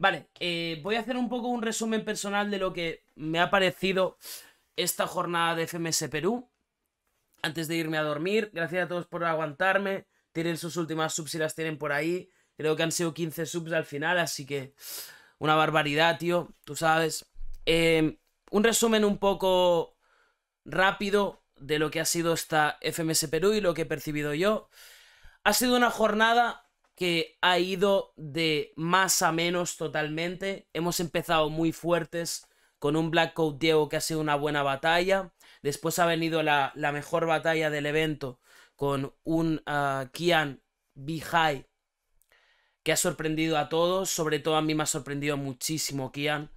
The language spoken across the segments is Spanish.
Vale, eh, voy a hacer un poco un resumen personal de lo que me ha parecido esta jornada de FMS Perú. Antes de irme a dormir, gracias a todos por aguantarme. Tienen sus últimas subs y las tienen por ahí. Creo que han sido 15 subs al final, así que una barbaridad, tío, tú sabes. Em, un resumen un poco rápido de lo que ha sido esta FMS Perú y lo que he percibido yo. Ha sido una jornada que ha ido de más a menos totalmente. Hemos empezado muy fuertes con un Black Coat Diego que ha sido una buena batalla. Después ha venido la, mejor batalla del evento con un ah, Kian Bihai que ha sorprendido a todos. Sobre todo a mí me ha sorprendido muchísimo Kian.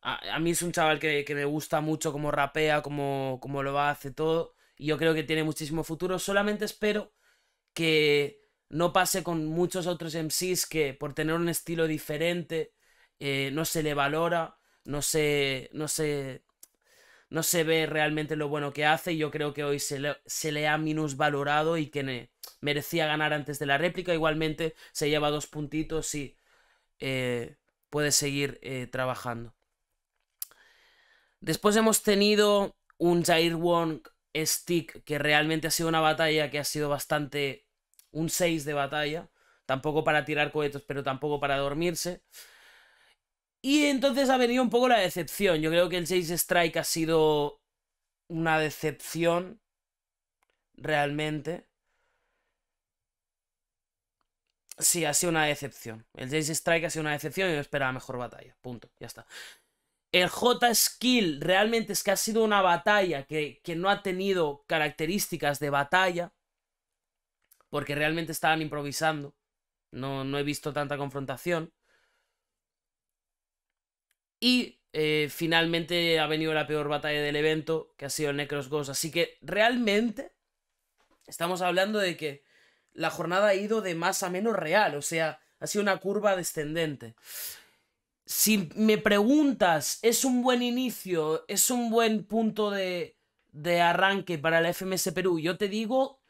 A, mí es un chaval que, me gusta mucho como rapea, como, como lo hace todo. Y yo creo que tiene muchísimo futuro. Solamente espero que no pase con muchos otros MCs que por tener un estilo diferente eh, no se le valora, no se, no, se, no se ve realmente lo bueno que hace yo creo que hoy se le, ha minusvalorado y que merecía ganar antes de la réplica. Igualmente se lleva dos puntitos y eh, puede seguir eh, trabajando. Después hemos tenido un Jair Wong Stick que realmente ha sido una batalla que ha sido bastante un 6 de batalla, tampoco para tirar cohetes, pero tampoco para dormirse. Y entonces ha venido un poco la decepción. Yo creo que el 6 Strike ha sido una decepción realmente. Sí, ha sido una decepción. El 6 Strike ha sido una decepción y yo esperaba mejor batalla. Punto, ya está. El J Skill realmente es que ha sido una batalla que, que no ha tenido características de batalla porque realmente estaban improvisando. No, no he visto tanta confrontación. Y eh, finalmente ha venido la peor batalla del evento, que ha sido Necros Ghost. Así que realmente estamos hablando de que la jornada ha ido de más a menos real, o sea, ha sido una curva descendente. Si me preguntas, ¿es un buen inicio? ¿Es un buen punto de, de arranque para la FMS Perú? Yo te digo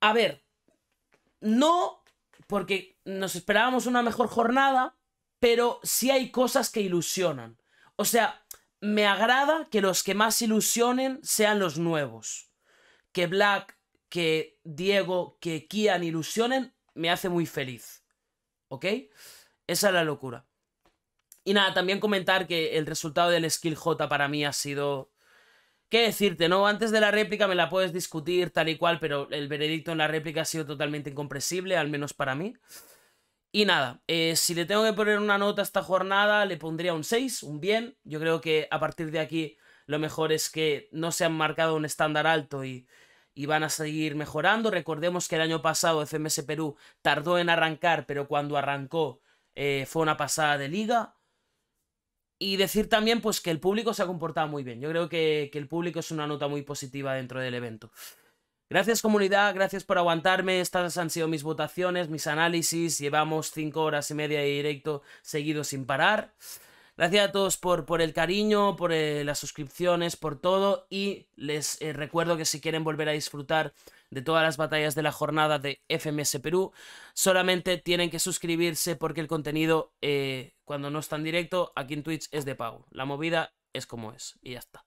a ver, no porque nos esperábamos una mejor jornada, pero sí hay cosas que ilusionan. O sea, me agrada que los que más ilusionen sean los nuevos. Que Black, que Diego, que Kian ilusionen, me hace muy feliz. ¿Ok? Esa es la locura. Y nada, también comentar que el resultado del Skill J para mí ha sido ¿Qué decirte, no? Antes de la réplica me la puedes discutir tal y cual, pero el veredicto en la réplica ha sido totalmente incomprensible, al menos para mí. Y nada, eh, si le tengo que poner una nota a esta jornada, le pondría un 6, un bien. Yo creo que a partir de aquí lo mejor es que no se han marcado un estándar alto y, van a seguir mejorando. Recordemos que el año pasado FMS Perú tardó en arrancar, pero cuando arrancó eh, fue una pasada de liga. Y decir también pues que el público se ha comportado muy bien. Yo creo que, el público es una nota muy positiva dentro del evento. Gracias comunidad, gracias por aguantarme. Estas han sido mis votaciones, mis análisis. Llevamos cinco horas y media de directo seguido sin parar. Gracias a todos por, por el cariño, por eh, las suscripciones, por todo. Y les eh, recuerdo que si quieren volver a disfrutar de todas las batallas de la jornada de FMS Perú, solamente tienen que suscribirse porque el contenido, eh, cuando no está en directo, aquí en Twitch es de pago. La movida es como es. Y ya está.